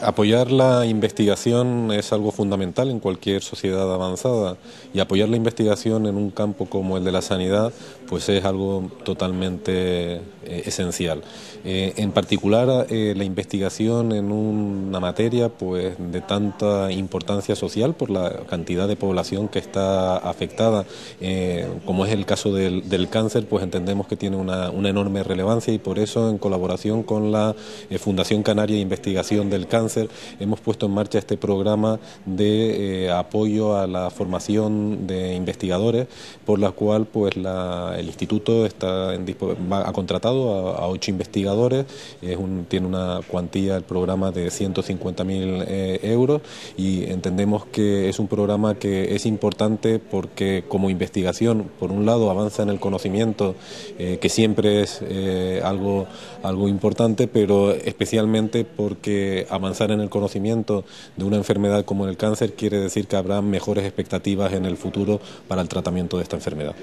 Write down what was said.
apoyar la investigación es algo fundamental en cualquier sociedad avanzada y apoyar la investigación en un campo como el de la sanidad pues es algo totalmente eh, esencial. Eh, en particular eh, la investigación en una materia pues de tanta importancia social por la cantidad de población que está afectada, como es el caso del, cáncer, pues entendemos que tiene una, una, enorme relevancia y por eso en colaboración con la Fundación Canaria de Investigación del Cáncer Hemos puesto en marcha este programa de eh, apoyo a la formación de investigadores, por la cual pues el instituto está ha contratado a, ocho investigadores, tiene una cuantía el programa de 150.000 eh, euros y entendemos que es un programa que es importante porque como investigación, por un lado, avanza en el conocimiento, eh, que siempre es algo, algo importante, pero especialmente porque avanza en el conocimiento de una enfermedad como el cáncer quiere decir que habrá mejores expectativas en el futuro para el tratamiento de esta enfermedad.